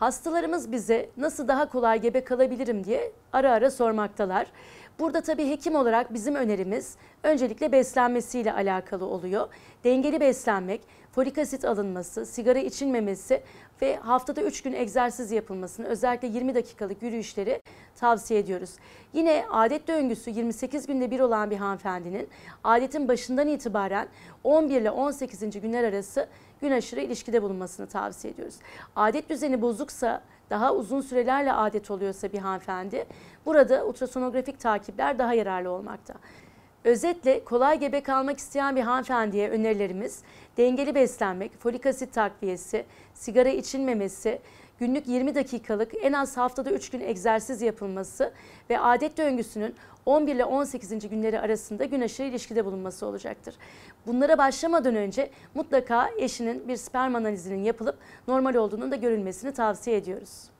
Hastalarımız bize nasıl daha kolay gebe kalabilirim diye ara ara sormaktalar. Burada tabii hekim olarak bizim önerimiz öncelikle beslenmesiyle alakalı oluyor. Dengeli beslenmek, folik asit alınması, sigara içilmemesi ve haftada 3 gün egzersiz yapılmasını özellikle 20 dakikalık yürüyüşleri tavsiye ediyoruz. Yine adet döngüsü 28 günde bir olan bir hanımefendinin adetin başından itibaren 11 ile 18. günler arası gün aşırı ilişkide bulunmasını tavsiye ediyoruz. Adet düzeni bozuksa daha uzun sürelerle adet oluyorsa bir hanımefendi burada ultrasonografik takipler daha yararlı olmakta. Özetle kolay gebe kalmak isteyen bir hanımefendiye önerilerimiz dengeli beslenmek, folik asit takviyesi, sigara içilmemesi, günlük 20 dakikalık en az haftada 3 gün egzersiz yapılması ve adet döngüsünün 11 ile 18. günleri arasında gün aşırı ilişkide bulunması olacaktır. Bunlara başlamadan önce mutlaka eşinin bir sperm analizinin yapılıp normal olduğunun da görülmesini tavsiye ediyoruz.